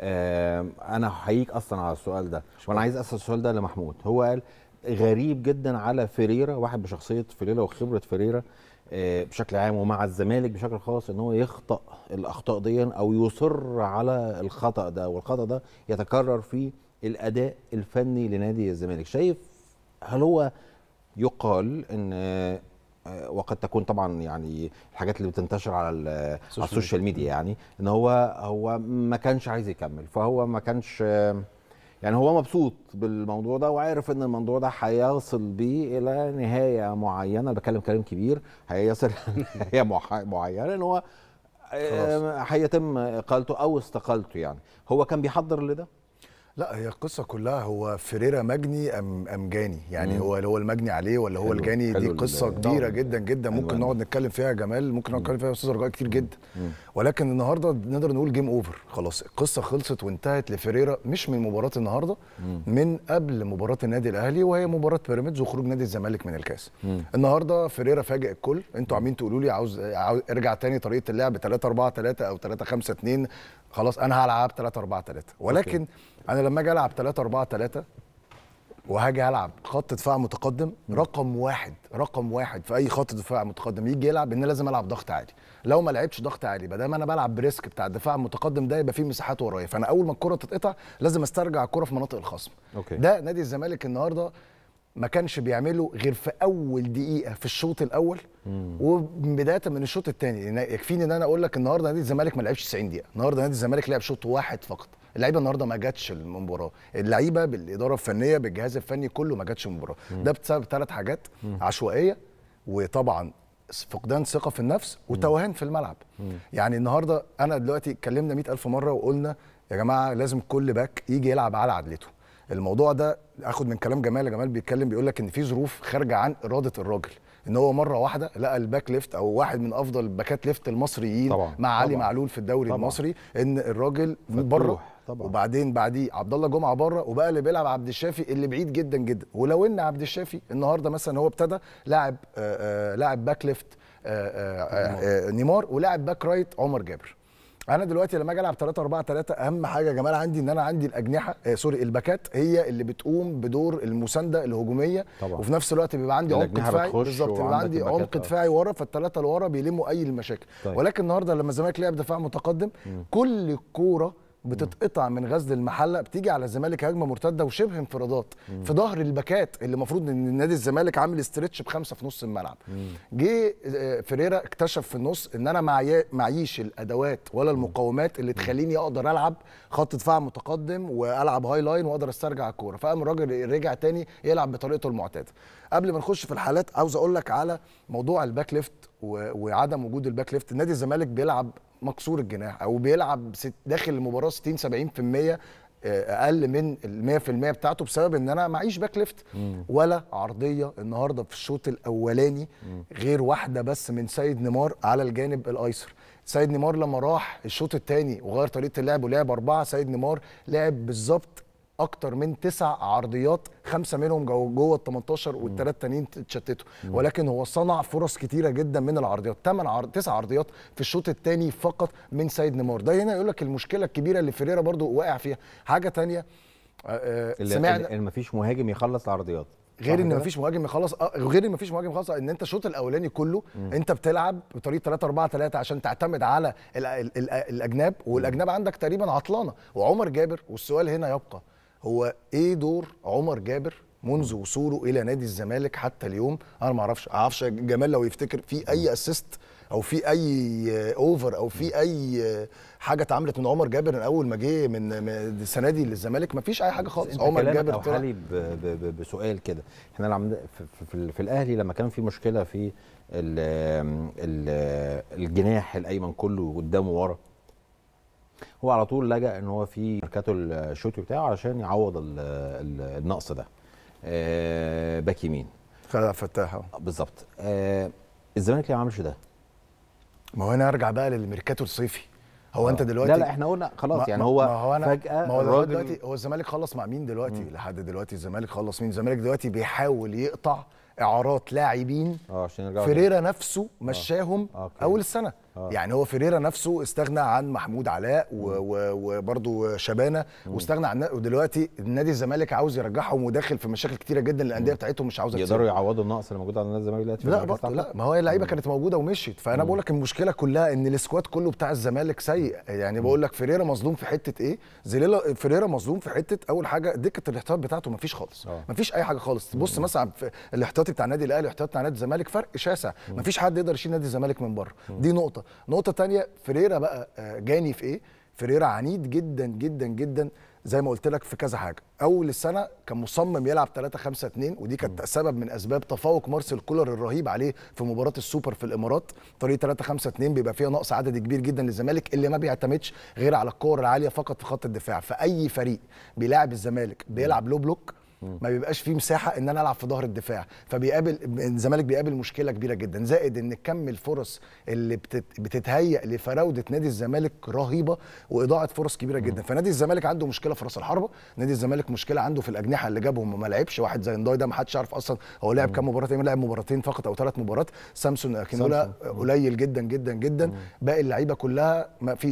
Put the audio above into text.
انا هحييك اصلا على السؤال ده وانا عايز اسال السؤال ده لمحمود هو قال غريب جدا على فيريرا واحد بشخصيه فيريرا وخبره فيريرا آه، بشكل عام ومع الزمالك بشكل خاص ان هو يخطا الاخطاء دي او يصر على الخطا ده والخطا ده يتكرر في الاداء الفني لنادي الزمالك شايف هل هو يقال ان وقد تكون طبعا يعني الحاجات اللي بتنتشر على, السوشيال ميديا يعني ان هو هو ما كانش عايز يكمل فهو ما كانش يعني هو مبسوط بالموضوع ده وعارف ان الموضوع ده هيصل بيه الى نهايه معينه انا بتكلم كلام كبير هيصل نهايه معينه ان هو آه، هيتم اقالته او استقالته يعني هو كان بيحضر لده لا هي القصه كلها هو فريرا مجني ام ام جاني يعني مم. هو هو المجني عليه ولا هو الجاني دي قصه كبيره جدا جدا أيوة. ممكن نقعد نتكلم فيها يا جمال ممكن نقعد نتكلم فيها يا استاذ رجاء كتير جدا مم. ولكن النهارده نقدر نقول جيم اوفر خلاص القصه خلصت وانتهت لفريرا مش من مباراه النهارده من قبل مباراه النادي الاهلي وهي مباراه بيراميدز وخروج نادي الزمالك من الكاس مم. النهارده فريرا فاجئ الكل انتوا عاملين تقولوا لي عاوز ارجع تاني طريقه اللعب 3 4 3 او 3 5 2 خلاص انا هلعب 3 4 3 ولكن أوكي. انا لما اجي العب 3 4 3 وهاجي العب خط دفاع متقدم رقم واحد رقم واحد في اي خط دفاع متقدم يجي يلعب ان لازم العب ضغط عالي لو ما لعبتش ضغط عالي ما دام انا بلعب بريسك بتاع الدفاع المتقدم ده يبقى فيه مساحات ورايا فانا اول ما الكره تتقطع لازم استرجع الكره في مناطق الخصم أوكي. ده نادي الزمالك النهارده ما كانش بيعمله غير في اول دقيقه في الشوط الاول وبدايه من الشوط الثاني يكفيني ان انا اقول لك النهارده نادي الزمالك ما لعبش 90 دقيقه النهارده نادي الزمالك لعب شوط واحد فقط اللعيبه النهارده ما جاتش المباراه اللعيبه بالاداره الفنيه بالجهاز الفني كله ما جاتش المباراه ده بسبب ثلاث حاجات عشوائيه وطبعا فقدان ثقه في النفس وتوهان في الملعب يعني النهارده انا دلوقتي اتكلمنا 100000 مره وقلنا يا جماعه لازم كل باك يجي يلعب على عدلته الموضوع ده اخد من كلام جمال جمال بيتكلم بيقول لك ان في ظروف خارجه عن اراده الراجل ان هو مره واحده لقى الباك ليفت او واحد من افضل باكات ليفت المصريين طبعا. مع علي معلول في الدوري طبعًا. المصري ان الراجل بره طبعا. وبعدين بعديه عبد الله جمعه بره وبقى اللي بيلعب عبد الشافي اللي بعيد جدا جدا ولو ان عبد الشافي النهارده مثلا هو ابتدى لاعب آه، آه، لاعب باك ليفت آه، نيمار ولاعب باك رايت عمر جابر انا دلوقتي لما اجي العب 3 4 3 اهم حاجه يا جمال عندي ان انا عندي الاجنحه آه سوري الباكات هي اللي بتقوم بدور المسانده الهجوميه طبعا. وفي نفس الوقت بيبقى عندي عمق دفاعي بالظبط بيبقى عندي عمق آه. دفاعي ورا فالثلاثه اللي ورا بيلموا اي المشاكل طيب. ولكن النهارده لما الزمالك لعب دفاع متقدم م. كل الكوره بتتقطع من غزل المحله بتيجي على الزمالك هجمه مرتده وشبه انفرادات في ظهر الباكات اللي المفروض ان نادي الزمالك عامل استرتش بخمسه في نص الملعب جه آه، فيريرا اكتشف في النص ان انا معيش الادوات ولا المقومات اللي تخليني اقدر العب خط دفاع متقدم والعب هاي لاين واقدر استرجع الكوره فقام الراجل رجع تاني يلعب بطريقته المعتاده قبل ما نخش في الحالات عاوز اقول لك على موضوع الباك ليفت وعدم وجود الباك ليفت نادي الزمالك بيلعب مكسور الجناح او بيلعب داخل المباراه 60 70% آه، اقل من ال 100% بتاعته بسبب ان انا معيش باك ليفت ولا عرضيه النهارده في الشوط الاولاني غير واحده بس من سيد نيمار على الجانب الايسر سيد نيمار لما راح الشوط الثاني وغير طريقه اللعب ولعب اربعه سيد نيمار لعب بالظبط اكتر من تسع عرضيات خمسه منهم جوه ال 18 والثلاث تانيين اتشتتوا ولكن هو صنع فرص كتيره جدا من العرضيات ثمان عرض تسع عرضيات في الشوط الثاني فقط من سيد نيمار ده هنا يقول لك المشكله الكبيره اللي فيريرا برضو واقع فيها حاجه ثانيه آه، آه، سمعنا ان مفيش مهاجم يخلص العرضيات غير ان مفيش مهاجم يخلص آه، غير ان مفيش مهاجم يخلص ان انت الشوط الاولاني كله م. انت بتلعب بطريقه 3 4 3 عشان تعتمد على الـ الـ الـ الاجناب والاجناب عندك تقريبا عطلانه وعمر جابر والسؤال هنا يبقى هو ايه دور عمر جابر منذ وصوله الى نادي الزمالك حتى اليوم انا ما اعرفش اعرفش جمال لو يفتكر في اي اسيست او في اي اوفر او في اي حاجه اتعملت من عمر جابر من اول ما جه من السنه دي للزمالك ما فيش اي حاجه خالص عمر جابر طلع حالي بسؤال كده احنا في, الاهلي لما كان في مشكله في الجناح الايمن كله قدامه ورا هو على طول لجأ ان هو في ميركاتو الشتوي بتاعه علشان يعوض النقص ده آه، باك يمين خلع فتاحه بالظبط آه، الزمالك ليه ما عملش ده؟ ما هو انا ارجع بقى للميركاتو الصيفي هو أوه. انت دلوقتي لا لا احنا قلنا خلاص يعني هو, هو أنا فجاه ما هو الراجل دلوقتي هو الزمالك خلص مع مين دلوقتي مم. لحد دلوقتي الزمالك خلص مين الزمالك دلوقتي بيحاول يقطع اعارات لاعبين اه عشان يرجعوا فيريرا نفسه آه. مشاهم أوه. اول السنه آه. يعني هو فيريرا نفسه استغنى عن محمود علاء وبرده شبانه واستغنى عن ودلوقتي نادي الزمالك عاوز يرجعهم وداخل في مشاكل كتيره جدا الانديه بتاعتهم مش عاوزه يقدروا يعوضوا النقص اللي موجود على نادي الزمالك دلوقتي لا برضه لا ما هو اللعيبه كانت موجوده ومشيت فانا بقول لك المشكله كلها ان السكواد كله بتاع الزمالك سيء يعني بقول لك فيريرا مظلوم في حته ايه زليلا فيريرا مظلوم في حته اول حاجه دكه الاحتياط بتاعته ما فيش خالص آه. ما فيش اي حاجه خالص بص مثلا الاحتياطي بتاع النادي الاهلي والاحتياطي بتاع نادي الزمالك فرق شاسع ما فيش حد يقدر يشيل نادي الزمالك من بره دي نقطه نقطه نقطه ثانيه فريرا بقى آه، جاني في ايه فريرا عنيد جدا جدا جدا زي ما قلت لك في كذا حاجه اول السنه كان مصمم يلعب 3 5 2 ودي كانت سبب من اسباب تفوق مارسيل كولر الرهيب عليه في مباراه السوبر في الامارات طريقه 3 5 2 بيبقى فيها نقص عدد كبير جدا للزمالك اللي ما بيعتمدش غير على الكور العاليه فقط في خط الدفاع فاي فريق بيلاعب الزمالك بيلعب لو بلوك ما بيبقاش فيه مساحه ان انا العب في ظهر الدفاع فبيقابل الزمالك بيقابل مشكله كبيره جدا زائد ان كم الفرص اللي بتت... بتتهيأ لفراوده نادي الزمالك رهيبه واضاعه فرص كبيره جدا فنادي الزمالك عنده مشكله في راس الحربه نادي الزمالك مشكله عنده في الاجنحه اللي جابهم وما لعبش واحد زي نداي ده ما حدش عارف اصلا هو لعب كام مباراه لعب مباراتين فقط او ثلاث مباريات سامسون اكينولا قليل جدا جدا جدا باقي اللعيبه كلها ما فيش